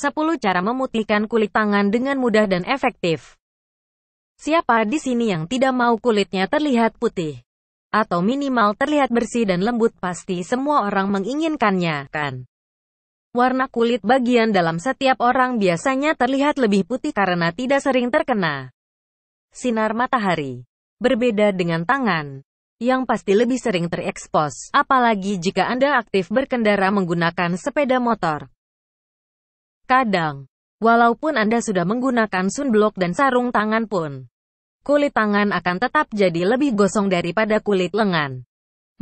10 cara memutihkan kulit tangan dengan mudah dan efektif. Siapa di sini yang tidak mau kulitnya terlihat putih? Atau minimal terlihat bersih dan lembut pasti semua orang menginginkannya, kan? Warna kulit bagian dalam setiap orang biasanya terlihat lebih putih karena tidak sering terkena sinar matahari. Berbeda dengan tangan, yang pasti lebih sering terekspos, apalagi jika Anda aktif berkendara menggunakan sepeda motor. Kadang, walaupun Anda sudah menggunakan sunblock dan sarung tangan pun, kulit tangan akan tetap jadi lebih gosong daripada kulit lengan.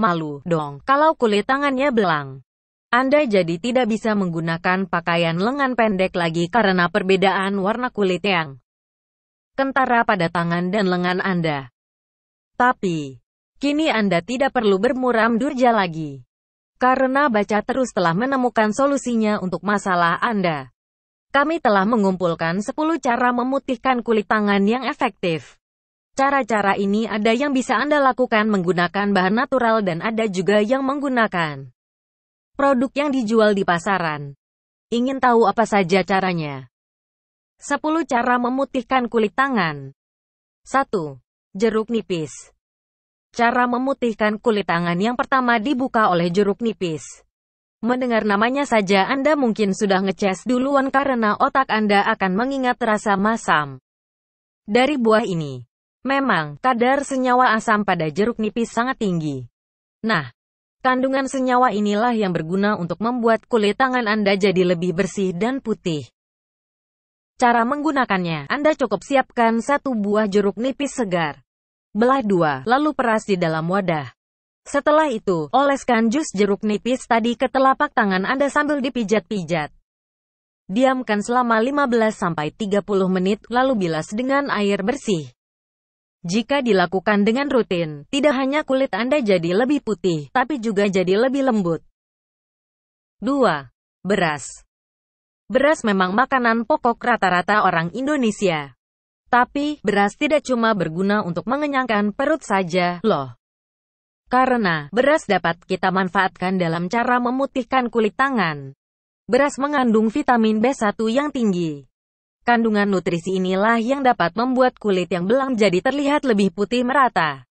Malu dong kalau kulit tangannya belang. Anda jadi tidak bisa menggunakan pakaian lengan pendek lagi karena perbedaan warna kulit yang kentara pada tangan dan lengan Anda. Tapi, kini Anda tidak perlu bermuram durja lagi. Karena baca terus telah menemukan solusinya untuk masalah Anda. Kami telah mengumpulkan 10 cara memutihkan kulit tangan yang efektif. Cara-cara ini ada yang bisa Anda lakukan menggunakan bahan natural dan ada juga yang menggunakan produk yang dijual di pasaran. Ingin tahu apa saja caranya? 10 cara memutihkan kulit tangan. 1. Jeruk nipis. Cara memutihkan kulit tangan yang pertama dibuka oleh jeruk nipis. Mendengar namanya saja Anda mungkin sudah ngeces duluan karena otak Anda akan mengingat rasa masam dari buah ini. Memang, kadar senyawa asam pada jeruk nipis sangat tinggi. Nah, kandungan senyawa inilah yang berguna untuk membuat kulit tangan Anda jadi lebih bersih dan putih. Cara menggunakannya, Anda cukup siapkan satu buah jeruk nipis segar. Belah dua, lalu peras di dalam wadah. Setelah itu, oleskan jus jeruk nipis tadi ke telapak tangan Anda sambil dipijat-pijat. Diamkan selama 15-30 menit, lalu bilas dengan air bersih. Jika dilakukan dengan rutin, tidak hanya kulit Anda jadi lebih putih, tapi juga jadi lebih lembut. 2. Beras Beras memang makanan pokok rata-rata orang Indonesia. Tapi, beras tidak cuma berguna untuk mengenyangkan perut saja, loh. Karena beras dapat kita manfaatkan dalam cara memutihkan kulit tangan. Beras mengandung vitamin B1 yang tinggi. Kandungan nutrisi inilah yang dapat membuat kulit yang belang jadi terlihat lebih putih merata.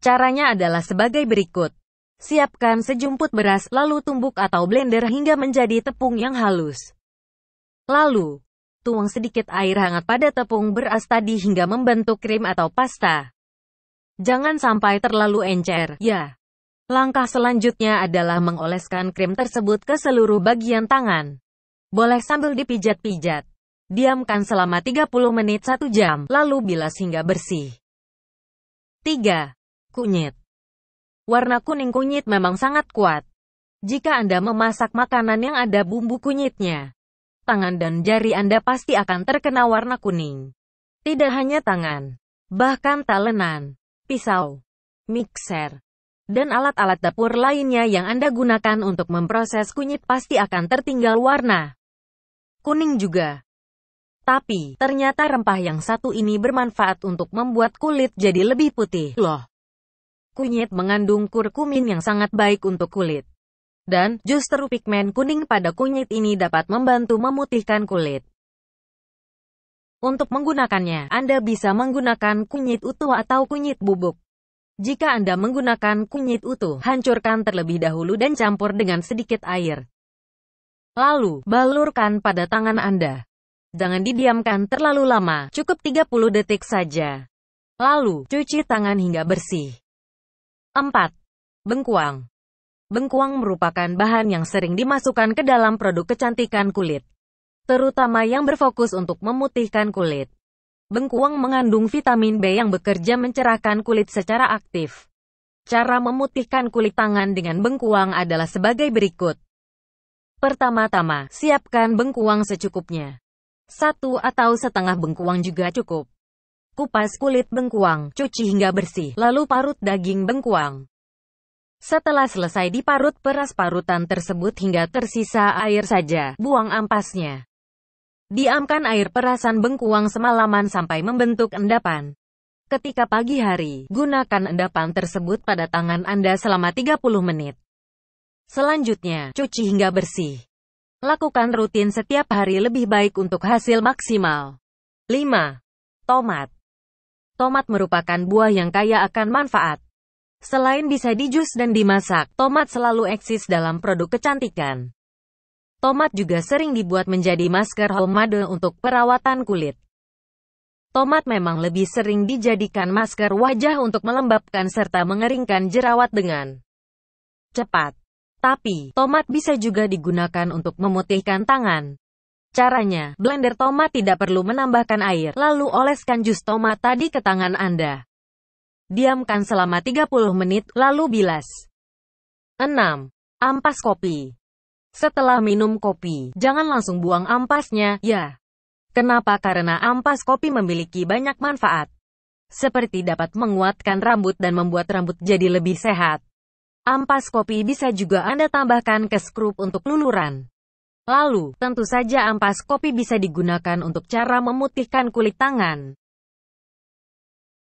Caranya adalah sebagai berikut. Siapkan sejumput beras, lalu tumbuk atau blender hingga menjadi tepung yang halus. Lalu, tuang sedikit air hangat pada tepung beras tadi hingga membentuk krim atau pasta. Jangan sampai terlalu encer, ya. Langkah selanjutnya adalah mengoleskan krim tersebut ke seluruh bagian tangan. Boleh sambil dipijat-pijat. Diamkan selama 30 menit 1 jam, lalu bilas hingga bersih. 3. Kunyit Warna kuning kunyit memang sangat kuat. Jika Anda memasak makanan yang ada bumbu kunyitnya, tangan dan jari Anda pasti akan terkena warna kuning. Tidak hanya tangan, bahkan talenan, pisau, mixer, dan alat-alat dapur lainnya yang Anda gunakan untuk memproses kunyit pasti akan tertinggal warna kuning juga. Tapi, ternyata rempah yang satu ini bermanfaat untuk membuat kulit jadi lebih putih. Loh, kunyit mengandung kurkumin yang sangat baik untuk kulit. Dan, justru pigmen kuning pada kunyit ini dapat membantu memutihkan kulit. Untuk menggunakannya, Anda bisa menggunakan kunyit utuh atau kunyit bubuk. Jika Anda menggunakan kunyit utuh, hancurkan terlebih dahulu dan campur dengan sedikit air. Lalu, balurkan pada tangan Anda. Jangan didiamkan terlalu lama, cukup 30 detik saja. Lalu, cuci tangan hingga bersih. 4. Bengkuang Bengkuang merupakan bahan yang sering dimasukkan ke dalam produk kecantikan kulit terutama yang berfokus untuk memutihkan kulit. Bengkuang mengandung vitamin B yang bekerja mencerahkan kulit secara aktif. Cara memutihkan kulit tangan dengan bengkuang adalah sebagai berikut. Pertama-tama, siapkan bengkuang secukupnya. Satu atau setengah bengkuang juga cukup. Kupas kulit bengkuang, cuci hingga bersih, lalu parut daging bengkuang. Setelah selesai diparut peras parutan tersebut hingga tersisa air saja, buang ampasnya. Diamkan air perasan bengkuang semalaman sampai membentuk endapan. Ketika pagi hari, gunakan endapan tersebut pada tangan Anda selama 30 menit. Selanjutnya, cuci hingga bersih. Lakukan rutin setiap hari lebih baik untuk hasil maksimal. 5. Tomat Tomat merupakan buah yang kaya akan manfaat. Selain bisa dijus dan dimasak, tomat selalu eksis dalam produk kecantikan. Tomat juga sering dibuat menjadi masker homemade untuk perawatan kulit. Tomat memang lebih sering dijadikan masker wajah untuk melembabkan serta mengeringkan jerawat dengan cepat. Tapi, tomat bisa juga digunakan untuk memutihkan tangan. Caranya, blender tomat tidak perlu menambahkan air, lalu oleskan jus tomat tadi ke tangan Anda. Diamkan selama 30 menit, lalu bilas. 6. Ampas kopi setelah minum kopi, jangan langsung buang ampasnya, ya. Kenapa? Karena ampas kopi memiliki banyak manfaat. Seperti dapat menguatkan rambut dan membuat rambut jadi lebih sehat. Ampas kopi bisa juga Anda tambahkan ke skrup untuk luluran. Lalu, tentu saja ampas kopi bisa digunakan untuk cara memutihkan kulit tangan.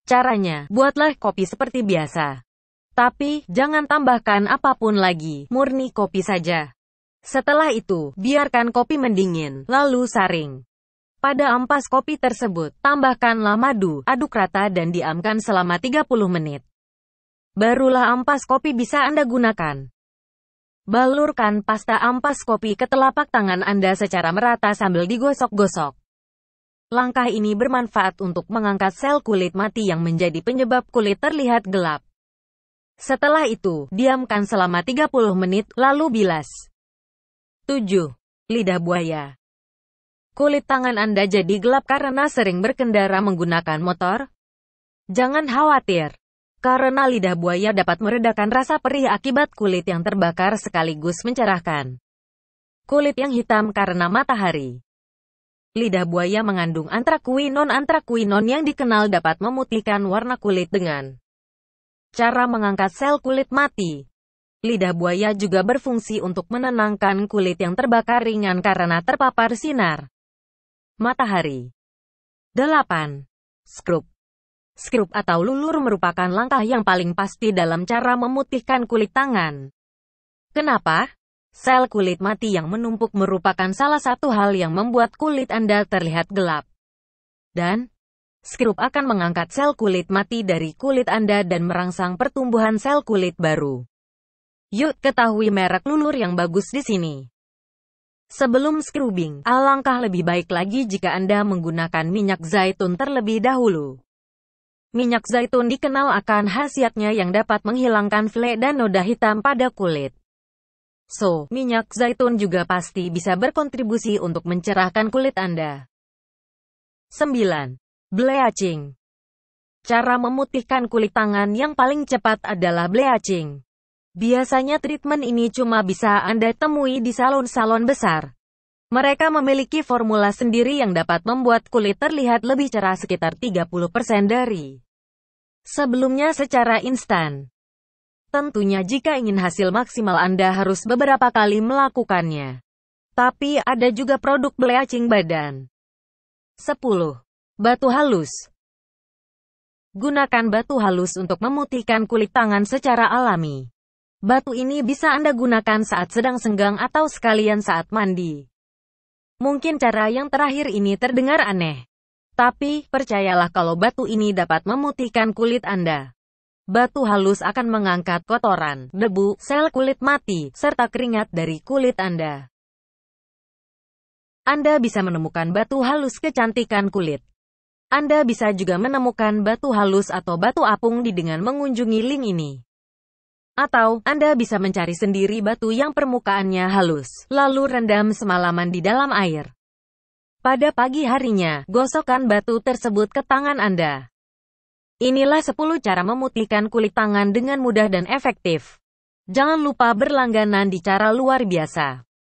Caranya, buatlah kopi seperti biasa. Tapi, jangan tambahkan apapun lagi, murni kopi saja. Setelah itu, biarkan kopi mendingin, lalu saring. Pada ampas kopi tersebut, tambahkanlah madu, aduk rata dan diamkan selama 30 menit. Barulah ampas kopi bisa Anda gunakan. Balurkan pasta ampas kopi ke telapak tangan Anda secara merata sambil digosok-gosok. Langkah ini bermanfaat untuk mengangkat sel kulit mati yang menjadi penyebab kulit terlihat gelap. Setelah itu, diamkan selama 30 menit, lalu bilas. 7. Lidah buaya Kulit tangan Anda jadi gelap karena sering berkendara menggunakan motor? Jangan khawatir, karena lidah buaya dapat meredakan rasa perih akibat kulit yang terbakar sekaligus mencerahkan. Kulit yang hitam karena matahari lidah buaya mengandung antrakuinon-antrakuinon yang dikenal dapat memutihkan warna kulit dengan cara mengangkat sel kulit mati. Lidah buaya juga berfungsi untuk menenangkan kulit yang terbakar ringan karena terpapar sinar matahari. 8. Skrup Skrup atau lulur merupakan langkah yang paling pasti dalam cara memutihkan kulit tangan. Kenapa? Sel kulit mati yang menumpuk merupakan salah satu hal yang membuat kulit Anda terlihat gelap. Dan, Scrub akan mengangkat sel kulit mati dari kulit Anda dan merangsang pertumbuhan sel kulit baru. Yuk ketahui merek lulur yang bagus di sini. Sebelum scrubbing, alangkah lebih baik lagi jika Anda menggunakan minyak zaitun terlebih dahulu. Minyak zaitun dikenal akan khasiatnya yang dapat menghilangkan flek dan noda hitam pada kulit. So, minyak zaitun juga pasti bisa berkontribusi untuk mencerahkan kulit Anda. 9. Bleaching Cara memutihkan kulit tangan yang paling cepat adalah bleaching. Biasanya treatment ini cuma bisa Anda temui di salon-salon besar. Mereka memiliki formula sendiri yang dapat membuat kulit terlihat lebih cerah sekitar 30% dari sebelumnya secara instan. Tentunya jika ingin hasil maksimal Anda harus beberapa kali melakukannya. Tapi ada juga produk bleaching badan. 10. Batu halus Gunakan batu halus untuk memutihkan kulit tangan secara alami. Batu ini bisa Anda gunakan saat sedang senggang atau sekalian saat mandi. Mungkin cara yang terakhir ini terdengar aneh. Tapi, percayalah kalau batu ini dapat memutihkan kulit Anda. Batu halus akan mengangkat kotoran, debu, sel kulit mati, serta keringat dari kulit Anda. Anda bisa menemukan batu halus kecantikan kulit. Anda bisa juga menemukan batu halus atau batu apung di dengan mengunjungi link ini. Atau, Anda bisa mencari sendiri batu yang permukaannya halus, lalu rendam semalaman di dalam air. Pada pagi harinya, gosokkan batu tersebut ke tangan Anda. Inilah 10 cara memutihkan kulit tangan dengan mudah dan efektif. Jangan lupa berlangganan di cara luar biasa.